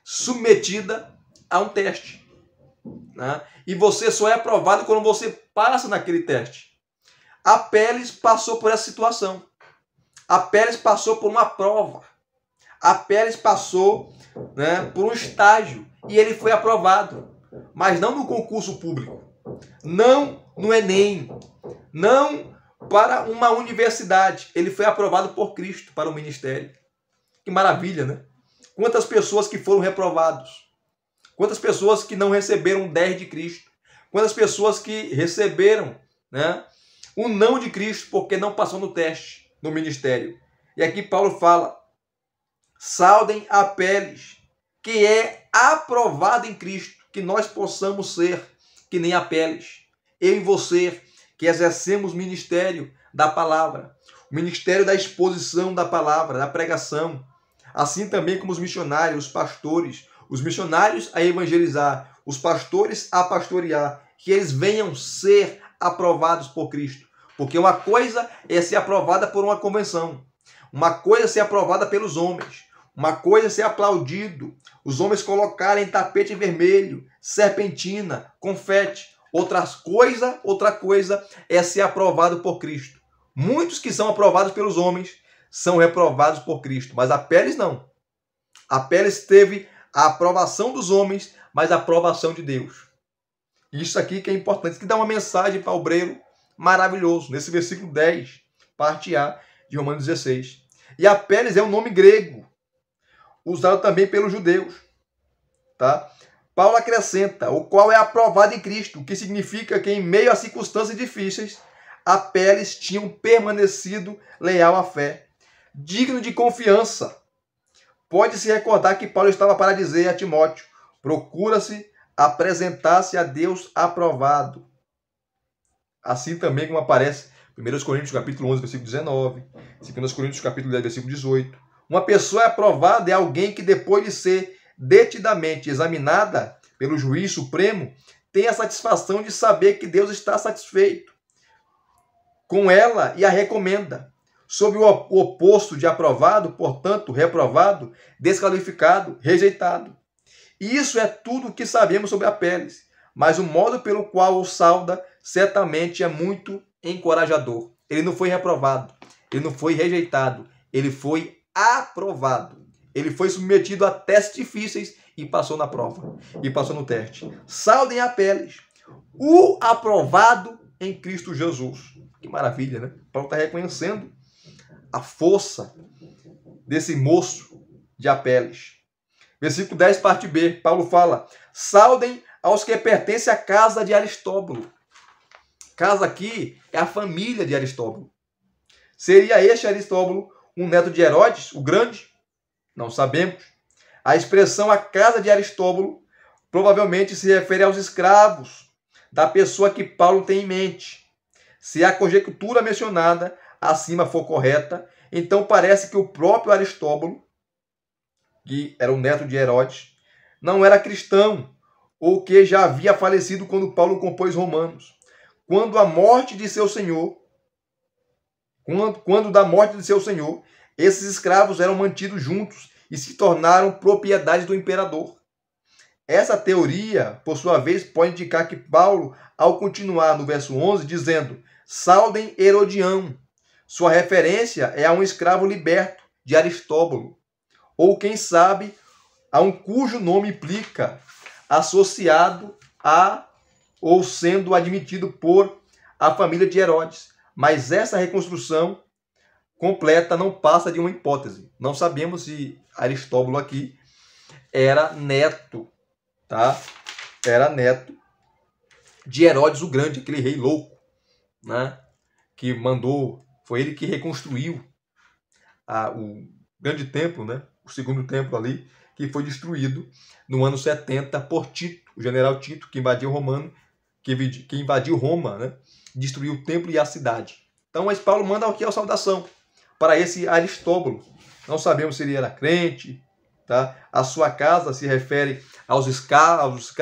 submetida a um teste. Né? E você só é aprovado quando você passa naquele teste. A Pérez passou por essa situação. A Pérez passou por uma prova. A Pérez passou né, por um estágio e ele foi aprovado, mas não no concurso público, não no Enem, não para uma universidade. Ele foi aprovado por Cristo para o ministério. Que maravilha, né? Quantas pessoas que foram reprovados. Quantas pessoas que não receberam 10 de Cristo. Quantas pessoas que receberam né, o não de Cristo porque não passou no teste no ministério. E aqui Paulo fala: saudem a peles, que é aprovado em Cristo, que nós possamos ser que nem a peles. Eu e você que exercemos ministério da palavra, o ministério da exposição da palavra, da pregação, assim também como os missionários, os pastores, os missionários a evangelizar, os pastores a pastorear, que eles venham ser aprovados por Cristo. Porque uma coisa é ser aprovada por uma convenção, uma coisa é ser aprovada pelos homens, uma coisa é ser aplaudido, os homens colocarem tapete vermelho, serpentina, confete. Outras coisa, outra coisa é ser aprovado por Cristo. Muitos que são aprovados pelos homens são reprovados por Cristo, mas Apeles não. Apeles teve a aprovação dos homens, mas a aprovação de Deus. Isso aqui que é importante, que dá uma mensagem para o obreiro maravilhoso, nesse versículo 10, parte A de Romanos 16. E Apeles é um nome grego, usado também pelos judeus, tá? Paulo acrescenta, o qual é aprovado em Cristo, o que significa que em meio a circunstâncias difíceis, apeles tinham permanecido leal à fé, digno de confiança. Pode-se recordar que Paulo estava para dizer a Timóteo: procura-se apresentar-se a Deus aprovado. Assim também como aparece 1 Coríntios capítulo 11, versículo 19, 2 Coríntios capítulo 10, versículo 18. Uma pessoa é aprovada é alguém que depois de ser detidamente examinada pelo juiz supremo, tem a satisfação de saber que Deus está satisfeito com ela e a recomenda. Sob o oposto de aprovado, portanto, reprovado, desqualificado, rejeitado. E isso é tudo o que sabemos sobre a Pérez, mas o modo pelo qual o salda certamente é muito encorajador. Ele não foi reprovado, ele não foi rejeitado, ele foi aprovado. Ele foi submetido a testes difíceis e passou na prova. E passou no teste. Saudem a peles. O aprovado em Cristo Jesus. Que maravilha, né? Paulo está reconhecendo a força desse moço de Apeles. Versículo 10, parte B. Paulo fala: Saudem aos que pertencem à casa de Aristóbulo. Casa aqui é a família de Aristóbulo. Seria este Aristóbulo um neto de Herodes, o Grande, não sabemos. A expressão a casa de Aristóbulo provavelmente se refere aos escravos da pessoa que Paulo tem em mente. Se a conjectura mencionada acima for correta, então parece que o próprio Aristóbulo, que era o neto de Herodes, não era cristão ou que já havia falecido quando Paulo compôs Romanos. Quando a morte de seu Senhor, quando, quando da morte de seu Senhor, esses escravos eram mantidos juntos e se tornaram propriedade do imperador. Essa teoria, por sua vez, pode indicar que Paulo, ao continuar no verso 11, dizendo: Saudem Herodião. Sua referência é a um escravo liberto, de Aristóbulo, ou quem sabe, a um cujo nome implica associado a ou sendo admitido por a família de Herodes. Mas essa reconstrução completa não passa de uma hipótese. Não sabemos se Aristóbulo aqui era neto, tá? Era neto de Herodes o Grande, aquele rei louco, né? Que mandou, foi ele que reconstruiu a, o grande templo, né? O segundo templo ali, que foi destruído no ano 70 por Tito, o general Tito, que invadiu Romano, que, que invadiu Roma, né? Destruiu o templo e a cidade. Então, mas Paulo manda aqui a saudação para esse Aristóbulo. Não sabemos se ele era crente, tá? A sua casa se refere aos, escravos,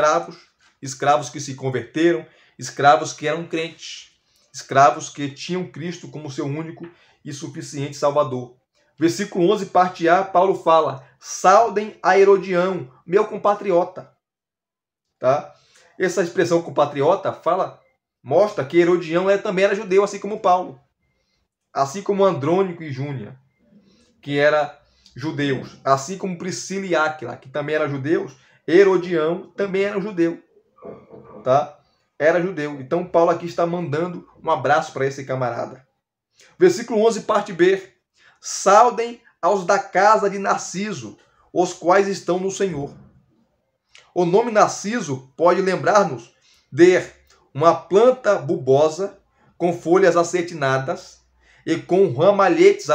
escravos que se converteram, escravos que eram crentes, escravos que tinham Cristo como seu único e suficiente Salvador. Versículo 11, parte A, Paulo fala: Saudem a Herodião, meu compatriota. Tá? Essa expressão compatriota fala, mostra que Herodião é, também era judeu, assim como Paulo assim como Andrônico e Júnia, que era judeus, assim como Priscila e Áquila, que também eram judeus, Herodião também era judeu, tá? Era judeu. Então Paulo aqui está mandando um abraço para esse camarada. Versículo 11, parte B. Saudem aos da casa de Narciso, os quais estão no Senhor. O nome Narciso pode lembrar-nos de uma planta bulbosa com folhas acetinadas e com ramalhetes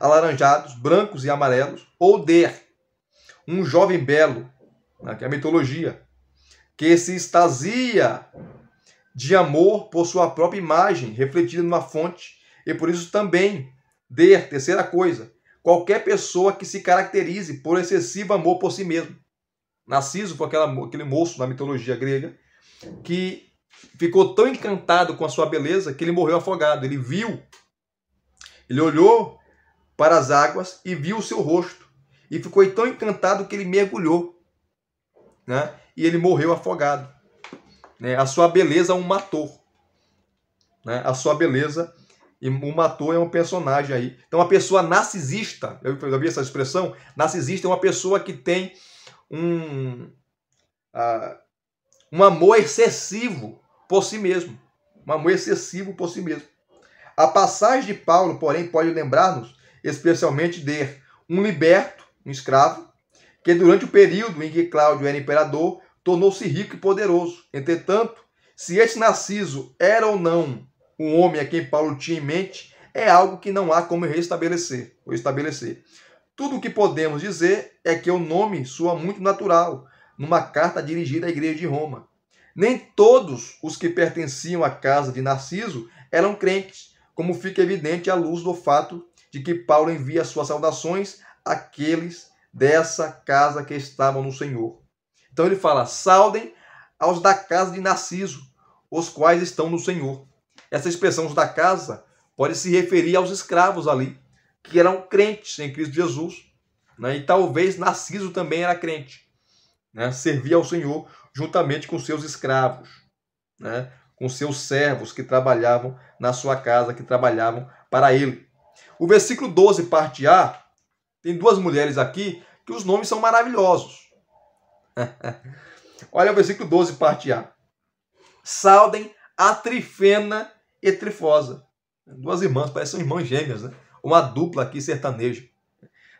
alaranjados, brancos e amarelos, ou der um jovem belo, né, que é a mitologia, que se extasia de amor por sua própria imagem, refletida numa fonte, e por isso também, Der, terceira coisa, qualquer pessoa que se caracterize por excessivo amor por si mesmo. Narciso foi aquela, aquele moço da mitologia grega que ficou tão encantado com a sua beleza que ele morreu afogado. Ele viu ele olhou para as águas e viu o seu rosto, e ficou tão encantado que ele mergulhou, né? e ele morreu afogado. Né? A sua beleza o matou. Né? A sua beleza e o matou é um personagem aí. Então, uma pessoa narcisista, eu já vi essa expressão? Narcisista é uma pessoa que tem um, uh, um amor excessivo por si mesmo. Um amor excessivo por si mesmo. A passagem de Paulo, porém, pode lembrar-nos especialmente de um liberto, um escravo, que durante o período em que Cláudio era imperador, tornou-se rico e poderoso. Entretanto, se este Narciso era ou não o homem a quem Paulo tinha em mente, é algo que não há como restabelecer ou estabelecer. Tudo o que podemos dizer é que o nome soa muito natural numa carta dirigida à igreja de Roma. Nem todos os que pertenciam à casa de Narciso eram crentes, como fica evidente à luz do fato de que Paulo envia suas saudações àqueles dessa casa que estavam no Senhor. Então ele fala: saudem aos da casa de Narciso, os quais estão no Senhor. Essa expressão os da casa pode se referir aos escravos ali, que eram crentes em Cristo Jesus. Né? E talvez Narciso também era crente. Né? Servia ao Senhor juntamente com seus escravos. Né? com seus servos que trabalhavam na sua casa, que trabalhavam para ele. O versículo 12, parte A, tem duas mulheres aqui que os nomes são maravilhosos. [laughs] Olha o versículo 12, parte A. saldem a Trifena e Trifosa. Duas irmãs, parecem irmãs gêmeas, né? Uma dupla aqui sertaneja.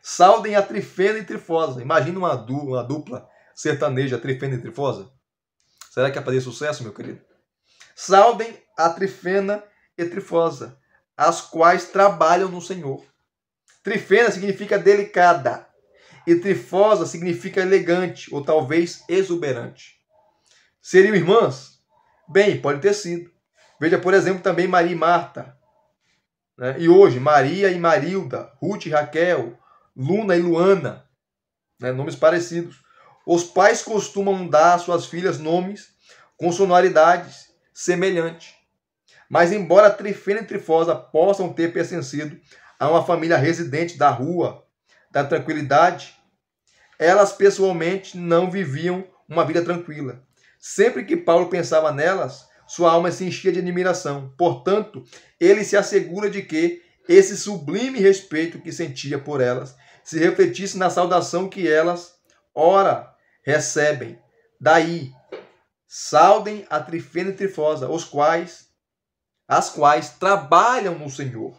saldem a Trifena e Trifosa. Imagina uma, du uma dupla sertaneja, Trifena e Trifosa. Será que ia fazer sucesso, meu querido? Saudem a Trifena e Trifosa, as quais trabalham no Senhor. Trifena significa delicada e Trifosa significa elegante ou talvez exuberante. Seriam irmãs? Bem, pode ter sido. Veja, por exemplo, também Maria e Marta. Né? E hoje, Maria e Marilda, Ruth e Raquel, Luna e Luana, né? nomes parecidos. Os pais costumam dar às suas filhas nomes com sonoridades semelhante. Mas embora Trifena e Trifosa possam ter pertencido a uma família residente da rua, da tranquilidade, elas pessoalmente não viviam uma vida tranquila. Sempre que Paulo pensava nelas, sua alma se enchia de admiração. Portanto, ele se assegura de que esse sublime respeito que sentia por elas se refletisse na saudação que elas, ora, recebem. Daí saudem a trifena e trifosa, os quais, as quais trabalham no Senhor.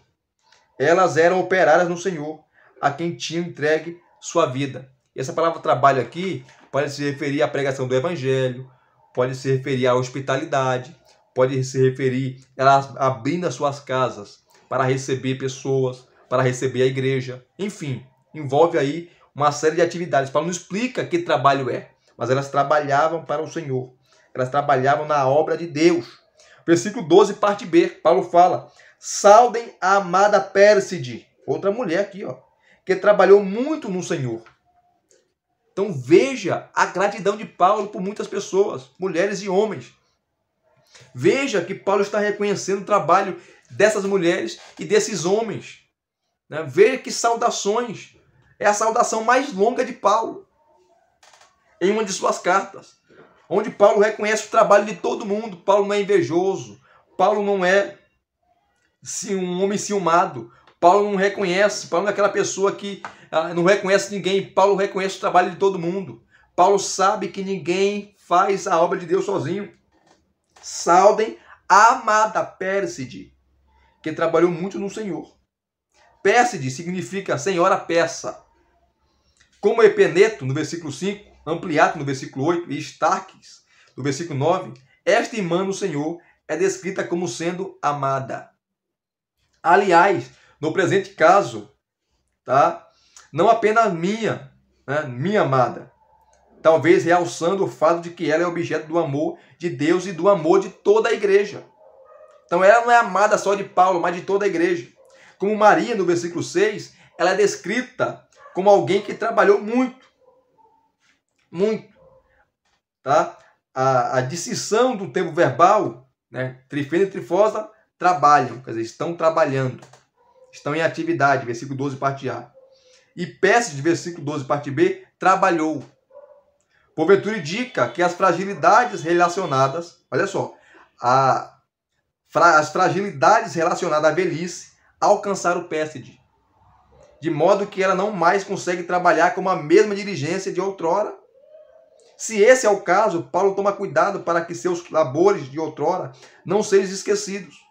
Elas eram operárias no Senhor, a quem tinham entregue sua vida. E essa palavra trabalho aqui pode se referir à pregação do Evangelho, pode se referir à hospitalidade, pode se referir elas abrindo as suas casas para receber pessoas, para receber a igreja, enfim, envolve aí uma série de atividades. Paulo não explica que trabalho é, mas elas trabalhavam para o Senhor. Elas trabalhavam na obra de Deus. Versículo 12, parte B, Paulo fala: Saudem a amada Pérside, outra mulher aqui, ó, que trabalhou muito no Senhor. Então veja a gratidão de Paulo por muitas pessoas, mulheres e homens. Veja que Paulo está reconhecendo o trabalho dessas mulheres e desses homens. Né? Veja que saudações. É a saudação mais longa de Paulo em uma de suas cartas onde Paulo reconhece o trabalho de todo mundo. Paulo não é invejoso, Paulo não é um homem ciumado, Paulo não reconhece, Paulo não é aquela pessoa que ah, não reconhece ninguém, Paulo reconhece o trabalho de todo mundo. Paulo sabe que ninguém faz a obra de Deus sozinho. Saudem amada Pérside, que trabalhou muito no Senhor. Pérside significa Senhora Peça. Como Epeneto, no versículo 5, Ampliato, no versículo 8, e Starkes, no versículo 9, esta irmã do Senhor é descrita como sendo amada. Aliás, no presente caso, tá? não apenas minha, né? minha amada, talvez realçando o fato de que ela é objeto do amor de Deus e do amor de toda a igreja. Então ela não é amada só de Paulo, mas de toda a igreja. Como Maria, no versículo 6, ela é descrita como alguém que trabalhou muito, muito. Tá? A, a do tempo verbal, né? trifena e trifosa, trabalham, quer dizer, estão trabalhando, estão em atividade, versículo 12, parte A. E Péssides, versículo 12, parte B, trabalhou. Porventura indica que as fragilidades relacionadas, olha só, a, fra, as fragilidades relacionadas à velhice alcançaram Pésside, de modo que ela não mais consegue trabalhar com a mesma diligência de outrora se esse é o caso, Paulo toma cuidado para que seus labores de outrora não sejam esquecidos.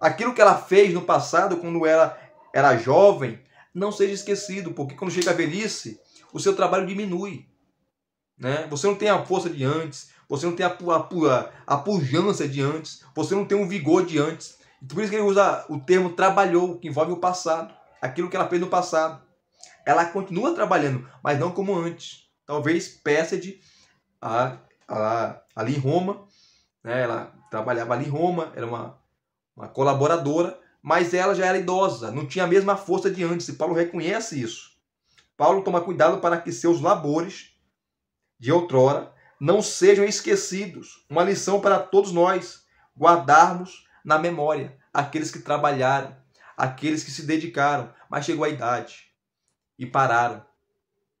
Aquilo que ela fez no passado, quando ela era jovem, não seja esquecido, porque quando chega a velhice, o seu trabalho diminui. Né? Você não tem a força de antes, você não tem a, a, a pujança de antes, você não tem o vigor de antes. Por isso que ele usa o termo trabalhou, que envolve o passado, aquilo que ela fez no passado. Ela continua trabalhando, mas não como antes. Talvez Péssade, a, a, ali em Roma, né? ela trabalhava ali em Roma, era uma, uma colaboradora, mas ela já era idosa, não tinha a mesma força de antes, e Paulo reconhece isso. Paulo toma cuidado para que seus labores de outrora não sejam esquecidos. Uma lição para todos nós: guardarmos na memória aqueles que trabalharam, aqueles que se dedicaram, mas chegou a idade e pararam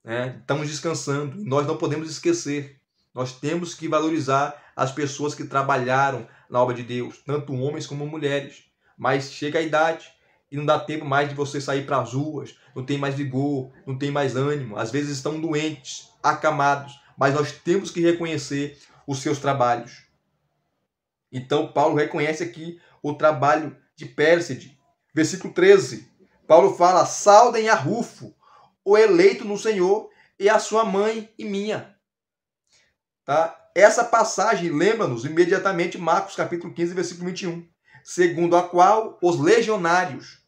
né? estamos descansando. Nós não podemos esquecer. Nós temos que valorizar as pessoas que trabalharam na obra de Deus, tanto homens como mulheres. Mas chega a idade e não dá tempo mais de você sair para as ruas, não tem mais vigor, não tem mais ânimo. Às vezes estão doentes, acamados, mas nós temos que reconhecer os seus trabalhos. Então, Paulo reconhece aqui o trabalho de Pérside. Versículo 13. Paulo fala: saudem a Rufo, o eleito no Senhor e a sua mãe e minha. Tá? Essa passagem lembra-nos imediatamente Marcos capítulo 15, versículo 21, segundo a qual os legionários,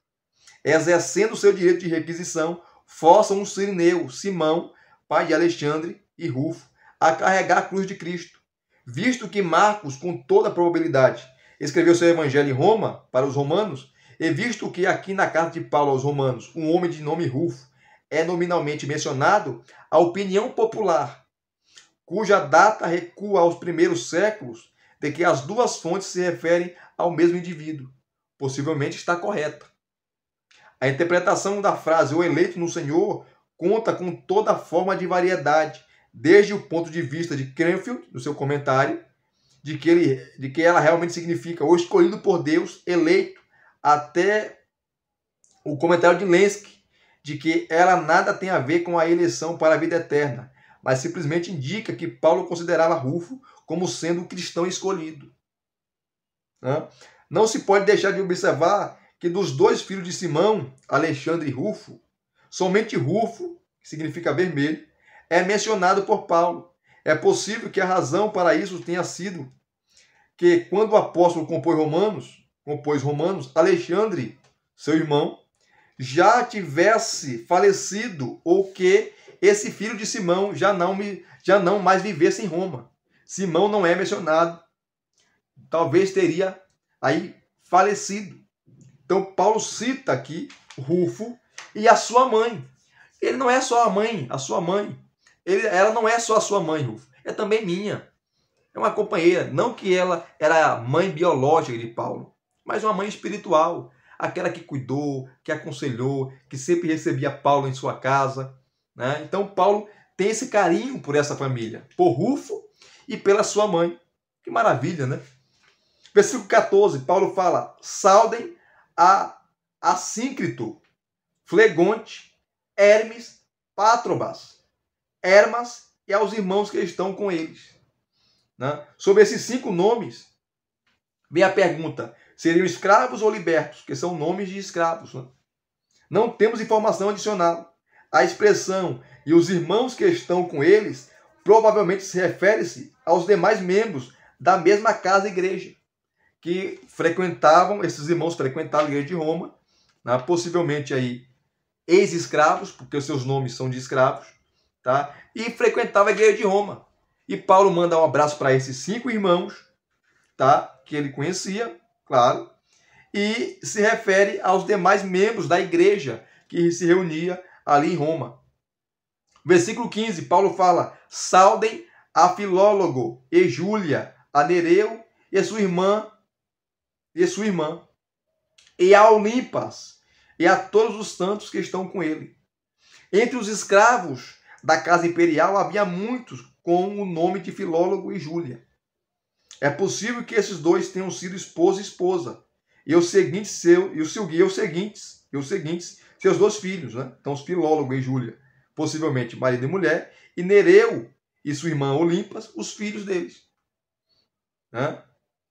exercendo seu direito de requisição, forçam o Sirineu, Simão, pai de Alexandre e Rufo, a carregar a cruz de Cristo, visto que Marcos, com toda probabilidade, escreveu seu evangelho em Roma para os romanos, e visto que aqui na carta de Paulo aos romanos, um homem de nome Rufo, é nominalmente mencionado a opinião popular, cuja data recua aos primeiros séculos, de que as duas fontes se referem ao mesmo indivíduo. Possivelmente está correta. A interpretação da frase o eleito no Senhor conta com toda forma de variedade, desde o ponto de vista de Cranfield, no seu comentário, de que, ele, de que ela realmente significa o escolhido por Deus, eleito, até o comentário de Lenski, de que ela nada tem a ver com a eleição para a vida eterna, mas simplesmente indica que Paulo considerava Rufo como sendo o cristão escolhido. Não se pode deixar de observar que dos dois filhos de Simão, Alexandre e Rufo, somente Rufo, que significa vermelho, é mencionado por Paulo. É possível que a razão para isso tenha sido que quando o apóstolo compôs Romanos, compôs Romanos, Alexandre, seu irmão, já tivesse falecido ou que esse filho de Simão já não, me, já não mais vivesse em Roma. Simão não é mencionado. Talvez teria aí falecido. Então Paulo cita aqui Rufo e a sua mãe. Ele não é só a mãe, a sua mãe. Ele, ela não é só a sua mãe, Rufo. É também minha. É uma companheira. Não que ela era a mãe biológica de Paulo, mas uma mãe espiritual aquela que cuidou, que aconselhou, que sempre recebia Paulo em sua casa. Né? Então, Paulo tem esse carinho por essa família, por Rufo e pela sua mãe. Que maravilha, né? Versículo 14, Paulo fala: Saudem a Assíncrito, Flegonte, Hermes, Pátrobas, Hermas e aos irmãos que estão com eles. Né? Sobre esses cinco nomes, vem a pergunta: seriam escravos ou libertos, que são nomes de escravos. Né? Não temos informação adicional. A expressão e os irmãos que estão com eles provavelmente se refere-se aos demais membros da mesma casa igreja que frequentavam, esses irmãos frequentavam a igreja de Roma, né? possivelmente aí ex-escravos, porque os seus nomes são de escravos, tá? E frequentava a igreja de Roma. E Paulo manda um abraço para esses cinco irmãos, tá? Que ele conhecia, claro, e se refere aos demais membros da igreja que se reunia ali em Roma. Versículo 15, Paulo fala: Saudem a Filólogo e Júlia, a Nereu e sua irmã, e sua irmã, e a Olimpas, e a todos os santos que estão com ele. Entre os escravos da casa imperial havia muitos com o nome de Filólogo e Júlia. É possível que esses dois tenham sido esposa e esposa. E os seguintes seu e o seu guia os seguintes, e os seguintes seus dois filhos, né? Então os filólogos e Júlia, possivelmente marido e mulher, e Nereu e sua irmã Olimpas, os filhos deles. Né?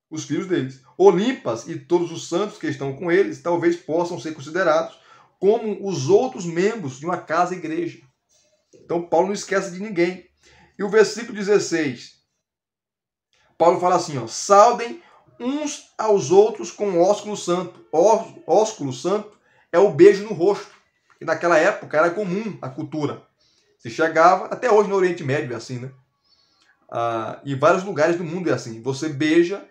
Os filhos deles. Olimpas e todos os santos que estão com eles talvez possam ser considerados como os outros membros de uma casa igreja. Então Paulo não esquece de ninguém. E o versículo 16 Paulo fala assim, ó, saudem uns aos outros com ósculo santo. ósculo santo é o beijo no rosto, que naquela época era comum a cultura. Se chegava, até hoje no Oriente Médio é assim, né? Ah, e vários lugares do mundo é assim. Você beija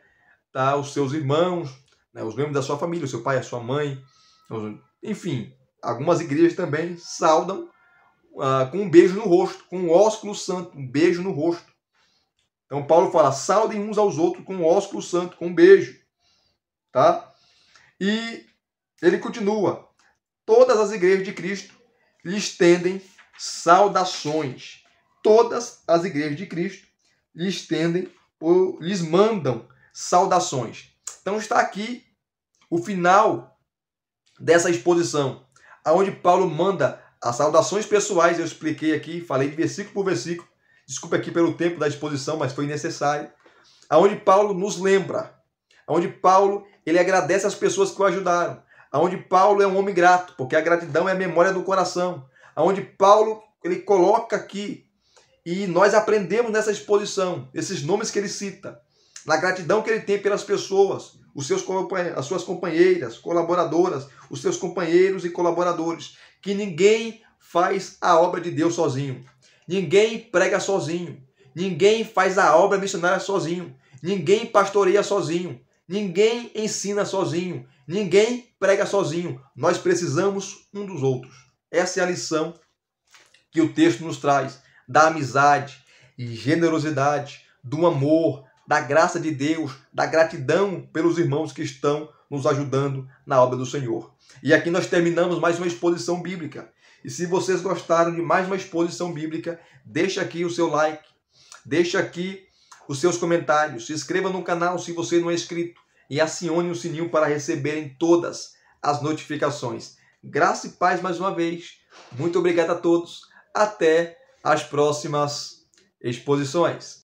tá, os seus irmãos, né, os membros da sua família, o seu pai, a sua mãe, os... enfim. Algumas igrejas também saudam ah, com um beijo no rosto, com um ósculo santo, um beijo no rosto. Então Paulo fala: saudem uns aos outros com o ósculo santo, com um beijo. Tá? E ele continua: todas as igrejas de Cristo lhe estendem saudações. Todas as igrejas de Cristo lhe estendem ou lhes mandam saudações. Então está aqui o final dessa exposição, aonde Paulo manda as saudações pessoais, eu expliquei aqui, falei de versículo por versículo, Desculpe aqui pelo tempo da exposição, mas foi necessário. Aonde Paulo nos lembra, aonde Paulo ele agradece as pessoas que o ajudaram, aonde Paulo é um homem grato, porque a gratidão é a memória do coração. Aonde Paulo ele coloca aqui e nós aprendemos nessa exposição esses nomes que ele cita, na gratidão que ele tem pelas pessoas, os seus, as suas companheiras, colaboradoras, os seus companheiros e colaboradores, que ninguém faz a obra de Deus sozinho. Ninguém prega sozinho. Ninguém faz a obra missionária sozinho. Ninguém pastoreia sozinho. Ninguém ensina sozinho. Ninguém prega sozinho. Nós precisamos um dos outros. Essa é a lição que o texto nos traz da amizade e generosidade, do amor, da graça de Deus, da gratidão pelos irmãos que estão nos ajudando na obra do Senhor. E aqui nós terminamos mais uma exposição bíblica. E se vocês gostaram de mais uma exposição bíblica, deixe aqui o seu like, deixe aqui os seus comentários, se inscreva no canal se você não é inscrito e acione o sininho para receberem todas as notificações. Graça e paz mais uma vez. Muito obrigado a todos. Até as próximas exposições.